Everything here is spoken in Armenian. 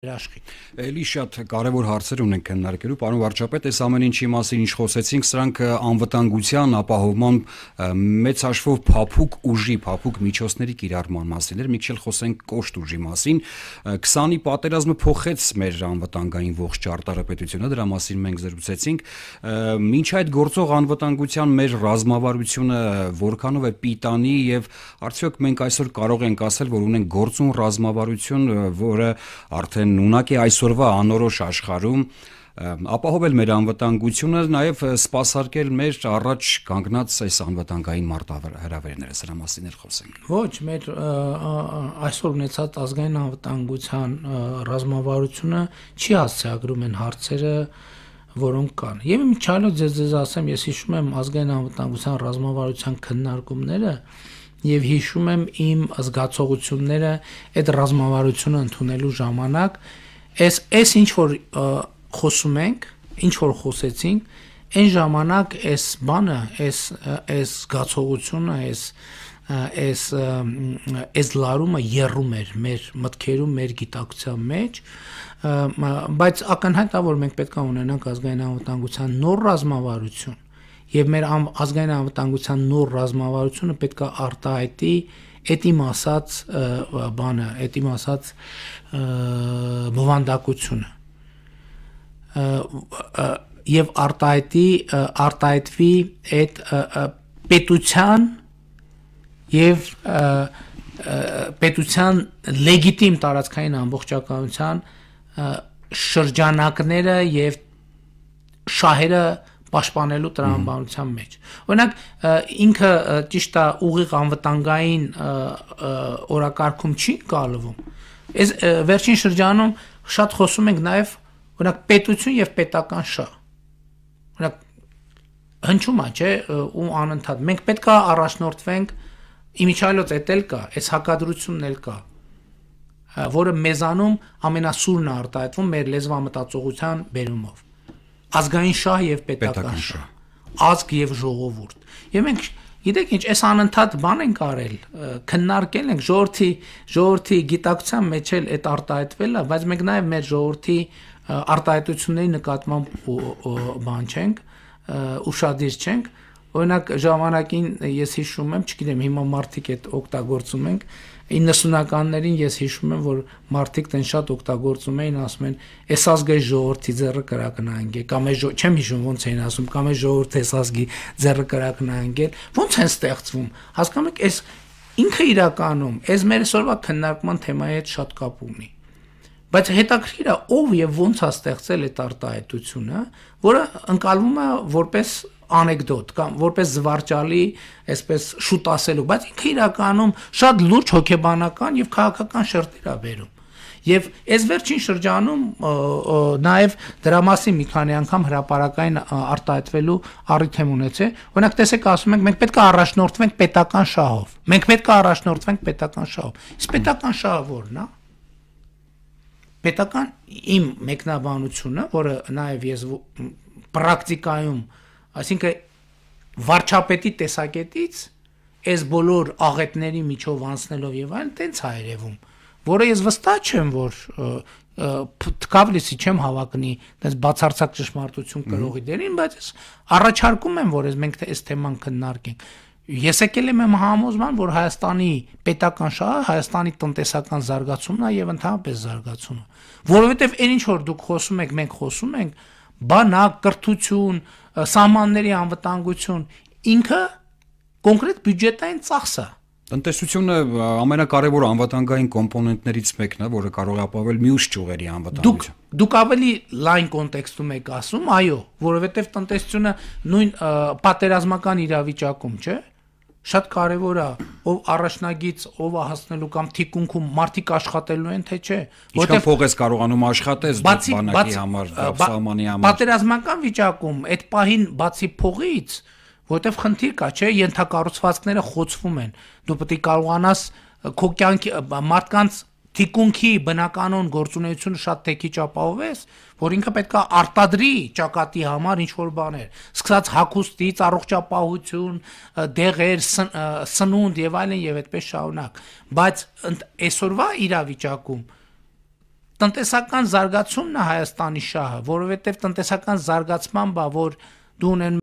Երաշխիք։ Էլի շատ կարևոր հարցեր ունենք քննարկելու։ Պարոն վարչապետ, այս ամեն ինչի մասին ինչ խոսեցինք, սրանք անվտանգության ապահովման մեծ հաշվով փափուկ ուժի, փափուկ միջոցների կիրառման մասին էր։ Միքիչ խոսենք կոշտ ուժի մասին։ 20-ի պատերազմը փոխեց մեր անվտանգային ողջ ճարտարապետությունը, դրա մասին մենք զրուցեցինք։ Մինչ այդ գործող անվտանգության մեր ռազմավարությունը որքանով է պիտանի եւ արդյոք մենք այսօր կարող ենք ասել, որ ունենք գործուն ռազմավարություն, որը արդեն են ունակի այսօրվա անորոշ աշխարհում ապահովել մեր անվտանգությունը, նաև սпасարկել մեր առաջ կանգնած այս անվտանգային մարտահրավերները, սրա մասին էլ խոսենք։ Ոչ, մեր այսօր ունեցած ազգային անվտանգության ռազմավարությունը չի հասցեագրում այն հարցերը, որոնք կան։ Եվ միջալով ձեզ ձեզ ասեմ, ես հիշում եմ ազգային անվտանգության ռազմավարության քննարկումները, եւ հիշում եմ իմ զգացողությունները այդ ռազմավարությունը ընդունելու ժամանակ այս այս ինչ որ խոսում ենք, ինչ որ խոսեցինք, այն ժամանակ այս բանը, այս այս զգացողությունը, այս այս այս լարումը երում էր մեր մտքերում, մեր գիտակցության մեջ, բայց ակնհայտ է որ մենք պետք է ունենանք ազգային անվտանգության նոր ռազմավարություն եւ մեր ազգային անվտանգության նոր ռազմավարությունը պետք է արտահայտի այդ իմ ասած բանը, այդ իմ ասած բովանդակությունը եւ արտահայտի արտահայտվի այդ պետության եւ պետության լեգիտիմ տարածքային ամբողջականության շրջանակները եւ շահերը և, պաշտպանելու տրամաբանության մեջ։ Օրինակ ինքը ճիշտ է ուղիղ անվտանգային օրակարգում չի գալվում։ Այս վերջին շրջանում շատ խոսում ենք նաև օրինակ պետություն եւ պետական շահ։ Օրինակ հնչում է, չէ, ու անընդհատ։ Մենք պետք է առաջնորդվենք իմիջայլոց էտել կա, այս հակադրությունն էլ կա որը մեզանում ամենասուրն է արտահայտվում մեր լեզվամտածողության բերումով ազգային շահ եւ պետական շահ, ազգ եւ ժողովուրդ։ Եվ մենք Գիտեք ինչ, այս անընդհատ բան ենք արել, քննարկել ենք ժողովրդի ժողովրդի գիտակցության մեջ էլ այդ արտահայտվել է, բայց մենք նաև մեր ժողովրդի արտահայտությունների նկատմամբ բան չենք, ուշադիր չենք, Օրինակ ժամանակին ես հիշում եմ, չգիտեմ, հիմա մարդիկ այդ օգտագործում ենք, 90-ականներին ես հիշում եմ, որ մարդիկ դեն շատ օգտագործում էին, ասում են, «Էս ազգի ժողովրդի ձեռը կրակնանգել» կամ «Էս չեմ հիշում ոնց էին ասում» կամ «Էս ժողովրդի էս ազգի ձեռը կրակնանգել»։ Ոնց են ստեղծվում։ Հասկանում եք, այս ինքը իրականում, այս մեր այսօրվա քննարկման թեմայի հետ շատ կապ ունի։ Բայց հետաքրքիր է ով եւ ոնց է ստեղծել այդ արտահայտությունը, որը ընկալվում է որպես անեկդոտ կամ որպես զվարճալի, այսպես շուտ ասելու, բայց ինքը իրականում շատ լուրջ հոգեբանական եւ քաղաքական շերտեր է բերում։ Եվ այս վերջին շրջանում նաև դրա մասին մի քանի անգամ հրաապարական արտահայտվելու առիթ եմ ունեցել։ Օրինակ տեսեք, ասում ենք, մենք պետք է առաջնորդվենք պետական շահով։ Մենք պետք է առաջնորդվենք պետական շահով։ Իսկ պետական շահը ո՞րն է։ շահով, պետական իմ մեկնաբանությունը, որը նաև ես պրակտիկայում, այսինքն վարչապետի տեսակետից այս բոլոր աղետների միջով անցնելով եւ այլն տենց հայերևում, որը ես վստահ չեմ, որ Թկավլիսի չեմ հավակնի, այնպես բացարձակ ճշմարտություն կրողի դերին, բայց ես առաջարկում եմ, որ ես մենք այս թեման քննարկենք։ Ես եկել եմ իմ համոզման, որ Հայաստանի պետական շահը, Հայաստանի տնտեսական զարգացումն է եւ ընդհանրապես զարգացումը, որովհետեւ այն ինչ որ դուք խոսում եք, մենք խոսում ենք, բանակ, կրթություն, սահմանների անվտանգություն, ինքը կոնկրետ բյուջետային ծախս է։ Տնտեսությունը ամենակարևոր անվտանգային կոմպոնենտներից մեկն է, որը կարող է ապավել մյուս ճյուղերի անվտանգությունը։ Դուք դուք ավելի լայն կոնտեքստում եք ասում, այո, որովհետև տնտեսությունը նույն պատերազմական իրավիճակում չէ, Շատ կարևոր է, ով առաջնագից, ով է հասնելու կամ թիկունքում մարդիկ աշխատելու են, թե չէ։ Որտեղ փող ես կարողանում աշխատես բացի բանակի համար, սահմանի համար։ Պատերազմական վիճակում այդ պահին բացի փողից, որտեղ խնդիր կա, չէ, ենթակառուցվածքները խոցվում են։ Դու պետք է կարողանաս քո կյանքի մարդկանց թիկունքի բնականոն գործունեությունը շատ թե քիչ ապահովես, որ ինքը պետքա արտադրի ճակատի համար ինչ որ բաներ։ Սկսած հագուստից, առողջապահություն, դեղեր, սն, սնունդ եւ այլն եւ այդպես շարունակ։ Բայց այսօրվա իրավիճակում տնտեսական զարգացումն է Հայաստանի շահը, որովհետեւ տնտեսական զարգացման բա որ դու ունեն